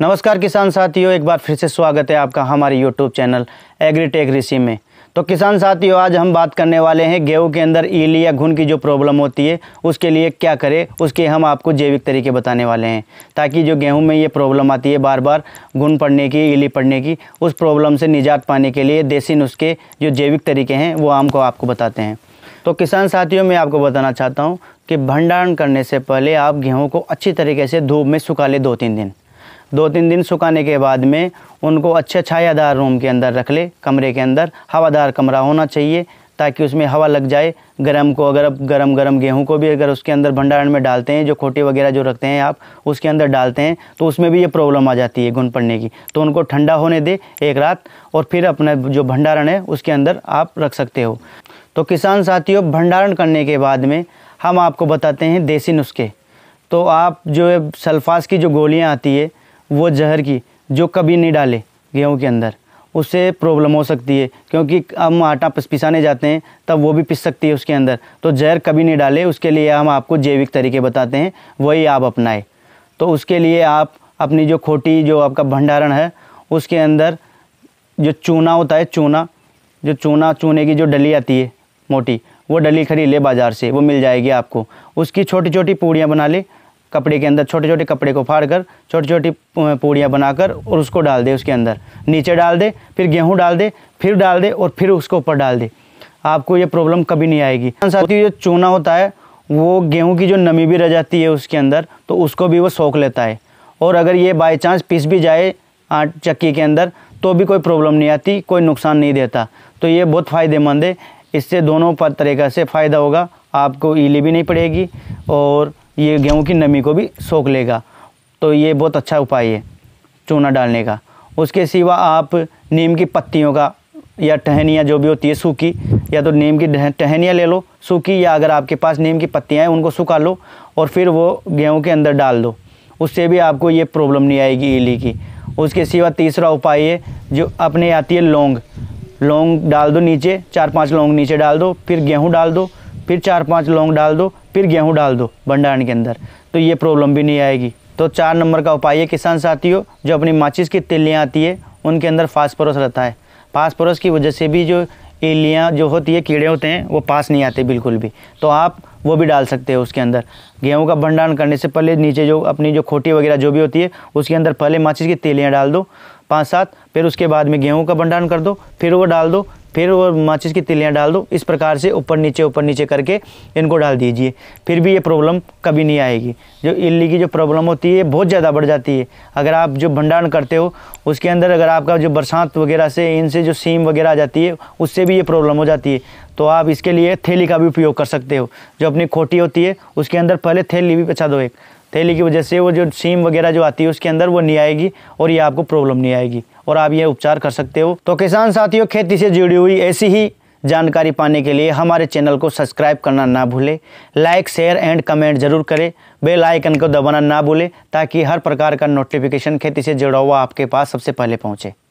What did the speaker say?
नमस्कार किसान साथियों एक बार फिर से स्वागत है आपका हमारे यूट्यूब चैनल एग्रीटेक ऋषि में तो किसान साथियों आज हम बात करने वाले हैं गेहूं के अंदर ईली या घुन की जो प्रॉब्लम होती है उसके लिए क्या करें उसके हम आपको जैविक तरीके बताने वाले हैं ताकि जो गेहूं में ये प्रॉब्लम आती है बार बार घुन पड़ने की ईली पड़ने की उस प्रॉब्लम से निजात पाने के लिए देसी नुस्खे जो जैविक तरीके हैं वो हमको आपको बताते हैं तो किसान साथियों मैं आपको बताना चाहता हूँ कि भंडारण करने से पहले आप गेहूँ को अच्छी तरीके से धूप में सुखा लें दो तीन दिन दो तीन दिन सुखाने के बाद में उनको अच्छे छायादार रूम के अंदर रख ले कमरे के अंदर हवादार कमरा होना चाहिए ताकि उसमें हवा लग जाए गरम को अगर आप गरम गरम गेहूं को भी अगर उसके अंदर भंडारण में डालते हैं जो खोटे वगैरह जो रखते हैं आप उसके अंदर डालते हैं तो उसमें भी ये प्रॉब्लम आ जाती है गुन पड़ने की तो उनको ठंडा होने दे एक रात और फिर अपना जो भंडारण है उसके अंदर आप रख सकते हो तो किसान साथियों भंडारण करने के बाद में हम आपको बताते हैं देसी नुस्खे तो आप जो है सल्फास की जो गोलियाँ आती है वो जहर की जो कभी नहीं डाले गेहूँ के अंदर उससे प्रॉब्लम हो सकती है क्योंकि हम आटा पिसाने जाते हैं तब वो भी पिस सकती है उसके अंदर तो जहर कभी नहीं डाले उसके लिए हम आपको जैविक तरीके बताते हैं वही आप अपनाएं तो उसके लिए आप अपनी जो खोटी जो आपका भंडारण है उसके अंदर जो चूना होता है चूना जो चूना चूने की जो डली आती है मोटी वो डली खरीद ले बाज़ार से वो मिल जाएगी आपको उसकी छोटी छोटी पूड़ियाँ बना ले कपड़े के अंदर छोटे छोटे कपड़े को फाड़ कर छोटी छोटी पूड़ियाँ बनाकर और उसको डाल दे उसके अंदर नीचे डाल दे फिर गेहूँ डाल दे फिर डाल दे और फिर उसको ऊपर डाल दे आपको ये प्रॉब्लम कभी नहीं आएगी साथियों जो चूना होता है वो गेहूँ की जो नमी भी रह जाती है उसके अंदर तो उसको भी वो सोख लेता है और अगर ये बाई चांस पिस भी जाए आट चक्की के अंदर तो भी कोई प्रॉब्लम नहीं आती कोई नुकसान नहीं देता तो ये बहुत फ़ायदेमंद है इससे दोनों पर तरीक़ा से फ़ायदा होगा आपको ईली भी नहीं पड़ेगी और ये गेहूँ की नमी को भी सोख लेगा तो ये बहुत अच्छा उपाय है चूना डालने का उसके सिवा आप नीम की पत्तियों का या टहनियाँ जो भी होती है सूखी या तो नीम की टहनियाँ ले लो सूखी या अगर आपके पास नीम की पत्तियाँ हैं उनको सुखा लो और फिर वो गेहूँ के अंदर डाल दो उससे भी आपको ये प्रॉब्लम नहीं आएगी इली की उसके सिवा तीसरा उपाय है जो अपने आती है लौंग लौंग डाल दो नीचे चार पांच लौंग नीचे डाल दो फिर गेहूँ डाल दो फिर चार पांच लौंग डाल दो फिर गेहूँ डाल दो भंडारण के अंदर तो ये प्रॉब्लम भी नहीं आएगी तो चार नंबर का उपाय है किसान साथियों जो अपनी माचिस की तिल्लियाँ आती है उनके अंदर फास्फोरस रहता है फास्फोरस की वजह से भी जो इलियाँ जो होती है कीड़े होते हैं वो पास नहीं आते बिल्कुल भी तो आप वो भी डाल सकते हो उसके अंदर गेहूँ का भंडारण करने से पहले नीचे जो अपनी जो खोटी वगैरह जो भी होती है उसके अंदर पहले माचिस की तेलियाँ डाल दो पाँच सात फिर उसके बाद में गेहूँ का भंडारण कर दो फिर वो डाल दो फिर वो माचिस की तिलियाँ डाल दो इस प्रकार से ऊपर नीचे ऊपर नीचे करके इनको डाल दीजिए फिर भी ये प्रॉब्लम कभी नहीं आएगी जो इल्ली की जो प्रॉब्लम होती है बहुत ज़्यादा बढ़ जाती है अगर आप जो भंडारण करते हो उसके अंदर अगर आपका जो बरसात वगैरह से इनसे जो सीम वगैरह आ जाती है उससे भी ये प्रॉब्लम हो जाती है तो आप इसके लिए थैली का भी उपयोग कर सकते हो जो अपनी खोटी होती है उसके अंदर पहले थैली भी बचा दो एक थैली की वजह से वो जो सीम वगैरह जो आती है उसके अंदर वो नहीं आएगी और ये आपको प्रॉब्लम नहीं आएगी और आप यह उपचार कर सकते हो तो किसान साथियों खेती से जुड़ी हुई ऐसी ही जानकारी पाने के लिए हमारे चैनल को सब्सक्राइब करना ना भूलें लाइक शेयर एंड कमेंट जरूर करें बेल आइकन को दबाना ना भूलें ताकि हर प्रकार का नोटिफिकेशन खेती से जुड़ा हुआ आपके पास सबसे पहले पहुंचे